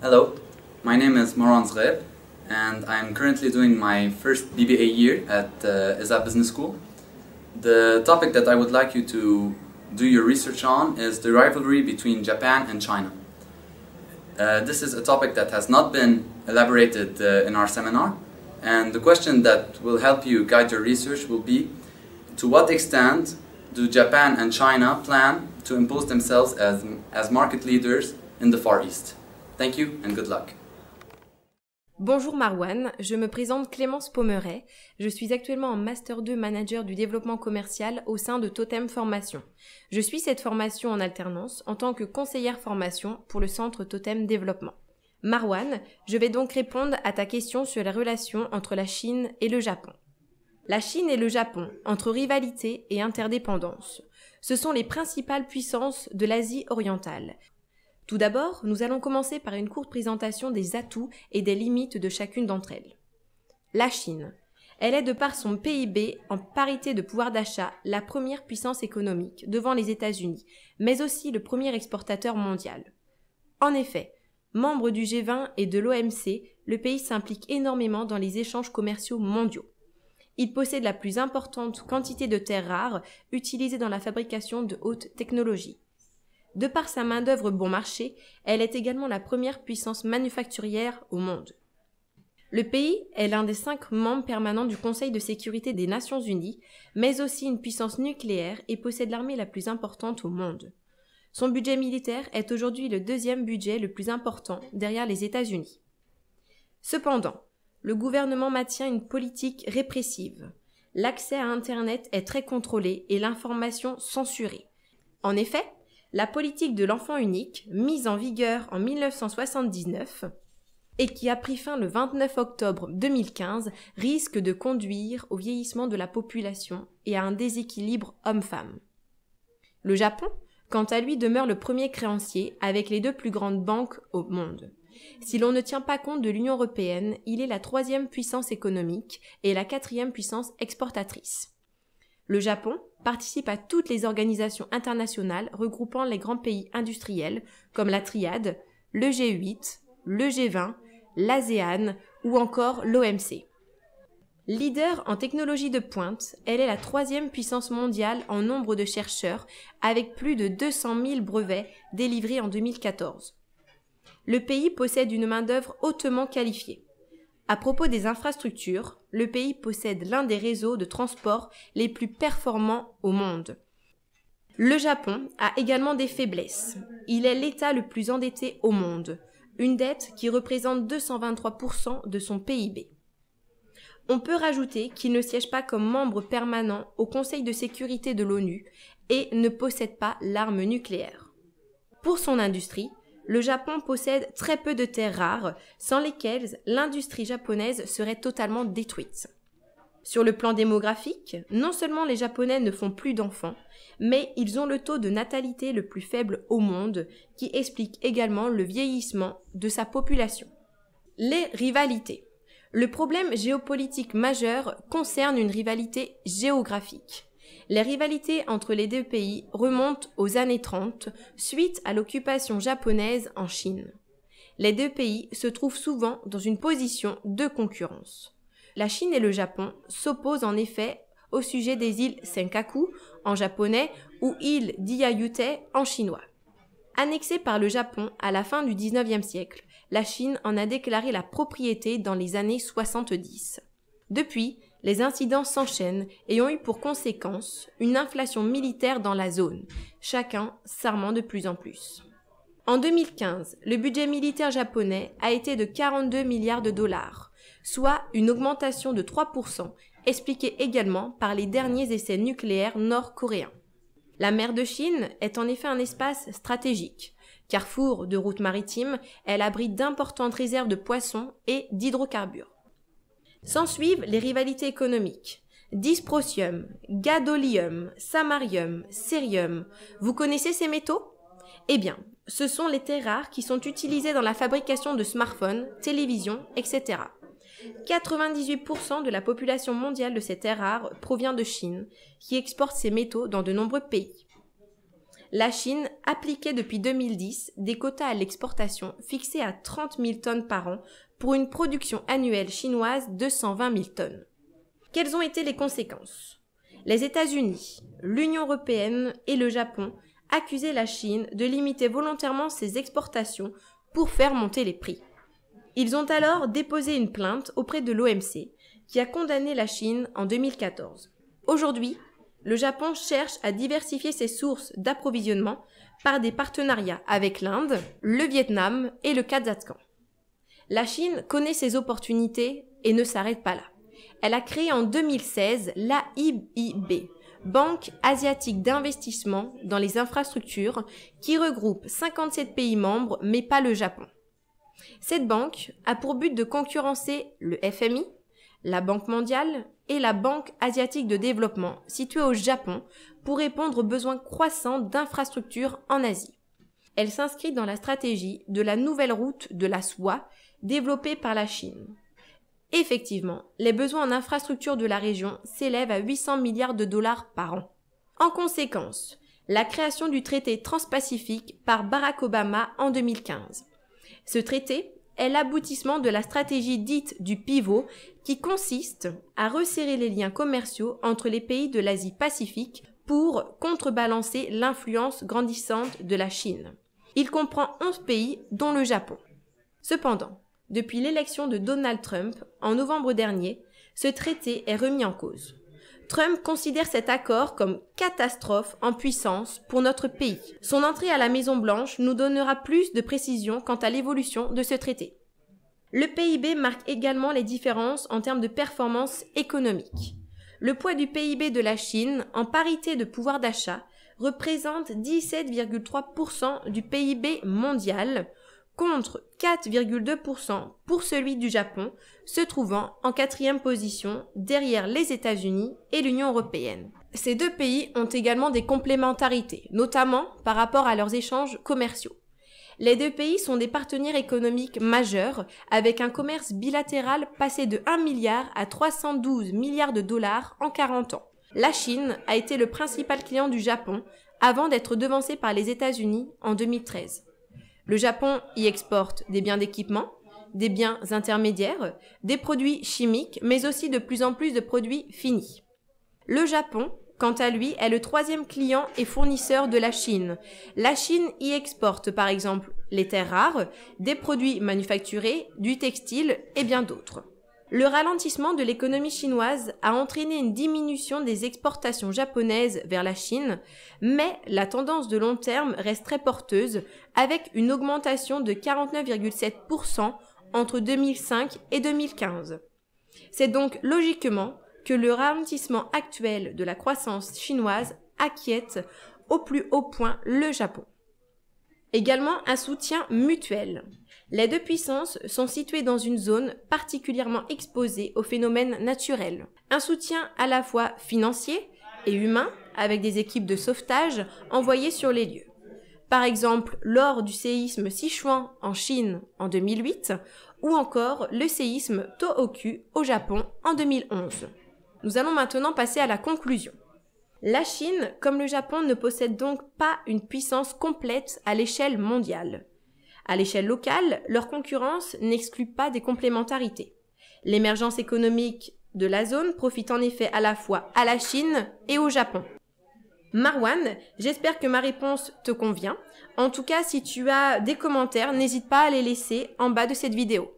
Hello, my name is Moran Zgheb and I'm currently doing my first BBA year at uh, ESA Business School. The topic that I would like you to do your research on is the rivalry between Japan and China. Uh, this is a topic that has not been elaborated uh, in our seminar and the question that will help you guide your research will be to what extent do Japan and China plan to impose themselves as, as market leaders in the Far East? Thank you and good Bonjour Marwan, je me présente Clémence Pomeret. Je suis actuellement en Master 2 Manager du développement commercial au sein de Totem Formation. Je suis cette formation en alternance en tant que conseillère formation pour le centre Totem Développement. Marwan, je vais donc répondre à ta question sur la relation entre la Chine et le Japon. La Chine et le Japon, entre rivalité et interdépendance, ce sont les principales puissances de l'Asie orientale, tout d'abord, nous allons commencer par une courte présentation des atouts et des limites de chacune d'entre elles. La Chine. Elle est de par son PIB en parité de pouvoir d'achat la première puissance économique devant les États-Unis, mais aussi le premier exportateur mondial. En effet, membre du G20 et de l'OMC, le pays s'implique énormément dans les échanges commerciaux mondiaux. Il possède la plus importante quantité de terres rares utilisées dans la fabrication de hautes technologies. De par sa main-d'œuvre bon marché, elle est également la première puissance manufacturière au monde. Le pays est l'un des cinq membres permanents du Conseil de sécurité des Nations Unies, mais aussi une puissance nucléaire et possède l'armée la plus importante au monde. Son budget militaire est aujourd'hui le deuxième budget le plus important derrière les États-Unis. Cependant, le gouvernement maintient une politique répressive. L'accès à Internet est très contrôlé et l'information censurée. En effet, la politique de l'enfant unique, mise en vigueur en 1979 et qui a pris fin le 29 octobre 2015, risque de conduire au vieillissement de la population et à un déséquilibre homme-femme. Le Japon, quant à lui, demeure le premier créancier avec les deux plus grandes banques au monde. Si l'on ne tient pas compte de l'Union européenne, il est la troisième puissance économique et la quatrième puissance exportatrice. Le Japon participe à toutes les organisations internationales regroupant les grands pays industriels comme la Triade, le G8, le G20, l'ASEAN ou encore l'OMC. Leader en technologie de pointe, elle est la troisième puissance mondiale en nombre de chercheurs avec plus de 200 000 brevets délivrés en 2014. Le pays possède une main-d'œuvre hautement qualifiée. À propos des infrastructures, le pays possède l'un des réseaux de transport les plus performants au monde. Le Japon a également des faiblesses. Il est l'État le plus endetté au monde, une dette qui représente 223% de son PIB. On peut rajouter qu'il ne siège pas comme membre permanent au Conseil de sécurité de l'ONU et ne possède pas l'arme nucléaire. Pour son industrie, le Japon possède très peu de terres rares, sans lesquelles l'industrie japonaise serait totalement détruite. Sur le plan démographique, non seulement les Japonais ne font plus d'enfants, mais ils ont le taux de natalité le plus faible au monde, qui explique également le vieillissement de sa population. Les rivalités. Le problème géopolitique majeur concerne une rivalité géographique. Les rivalités entre les deux pays remontent aux années 30, suite à l'occupation japonaise en Chine. Les deux pays se trouvent souvent dans une position de concurrence. La Chine et le Japon s'opposent en effet au sujet des îles Senkaku en japonais ou îles d'Iyayute en chinois. Annexée par le Japon à la fin du 19e siècle, la Chine en a déclaré la propriété dans les années 70. Depuis, les incidents s'enchaînent et ont eu pour conséquence une inflation militaire dans la zone, chacun s'armant de plus en plus. En 2015, le budget militaire japonais a été de 42 milliards de dollars, soit une augmentation de 3%, expliquée également par les derniers essais nucléaires nord-coréens. La mer de Chine est en effet un espace stratégique. Carrefour de routes maritimes, elle abrite d'importantes réserves de poissons et d'hydrocarbures. S'ensuivent les rivalités économiques. Dysprosium, gadolium, samarium, cerium. Vous connaissez ces métaux Eh bien, ce sont les terres rares qui sont utilisées dans la fabrication de smartphones, télévisions, etc. 98% de la population mondiale de ces terres rares provient de Chine, qui exporte ces métaux dans de nombreux pays. La Chine appliquait depuis 2010 des quotas à l'exportation fixés à 30 000 tonnes par an pour une production annuelle chinoise de 120 000 tonnes. Quelles ont été les conséquences Les États-Unis, l'Union européenne et le Japon accusaient la Chine de limiter volontairement ses exportations pour faire monter les prix. Ils ont alors déposé une plainte auprès de l'OMC, qui a condamné la Chine en 2014. Aujourd'hui, le Japon cherche à diversifier ses sources d'approvisionnement par des partenariats avec l'Inde, le Vietnam et le Kazakhstan. La Chine connaît ses opportunités et ne s'arrête pas là. Elle a créé en 2016 la l'AIIB, Banque asiatique d'investissement dans les infrastructures, qui regroupe 57 pays membres mais pas le Japon. Cette banque a pour but de concurrencer le FMI, la Banque mondiale et la Banque asiatique de développement située au Japon pour répondre aux besoins croissants d'infrastructures en Asie elle s'inscrit dans la stratégie de la nouvelle route de la soie développée par la Chine. Effectivement, les besoins en infrastructures de la région s'élèvent à 800 milliards de dollars par an. En conséquence, la création du traité transpacifique par Barack Obama en 2015. Ce traité est l'aboutissement de la stratégie dite du pivot qui consiste à resserrer les liens commerciaux entre les pays de l'Asie Pacifique pour contrebalancer l'influence grandissante de la Chine. Il comprend 11 pays, dont le Japon. Cependant, depuis l'élection de Donald Trump en novembre dernier, ce traité est remis en cause. Trump considère cet accord comme catastrophe en puissance pour notre pays. Son entrée à la Maison-Blanche nous donnera plus de précisions quant à l'évolution de ce traité. Le PIB marque également les différences en termes de performance économique. Le poids du PIB de la Chine, en parité de pouvoir d'achat, représente 17,3% du PIB mondial contre 4,2% pour celui du Japon, se trouvant en quatrième position derrière les États-Unis et l'Union européenne. Ces deux pays ont également des complémentarités, notamment par rapport à leurs échanges commerciaux. Les deux pays sont des partenaires économiques majeurs, avec un commerce bilatéral passé de 1 milliard à 312 milliards de dollars en 40 ans. La Chine a été le principal client du Japon avant d'être devancé par les États-Unis en 2013. Le Japon y exporte des biens d'équipement, des biens intermédiaires, des produits chimiques, mais aussi de plus en plus de produits finis. Le Japon, quant à lui, est le troisième client et fournisseur de la Chine. La Chine y exporte par exemple les terres rares, des produits manufacturés, du textile et bien d'autres. Le ralentissement de l'économie chinoise a entraîné une diminution des exportations japonaises vers la Chine, mais la tendance de long terme reste très porteuse, avec une augmentation de 49,7% entre 2005 et 2015. C'est donc logiquement que le ralentissement actuel de la croissance chinoise inquiète au plus haut point le Japon. Également un soutien mutuel. Les deux puissances sont situées dans une zone particulièrement exposée aux phénomènes naturels. Un soutien à la fois financier et humain avec des équipes de sauvetage envoyées sur les lieux. Par exemple, lors du séisme Sichuan en Chine en 2008 ou encore le séisme Tohoku au Japon en 2011. Nous allons maintenant passer à la conclusion. La Chine, comme le Japon, ne possède donc pas une puissance complète à l'échelle mondiale. À l'échelle locale, leur concurrence n'exclut pas des complémentarités. L'émergence économique de la zone profite en effet à la fois à la Chine et au Japon. Marwan, j'espère que ma réponse te convient. En tout cas, si tu as des commentaires, n'hésite pas à les laisser en bas de cette vidéo.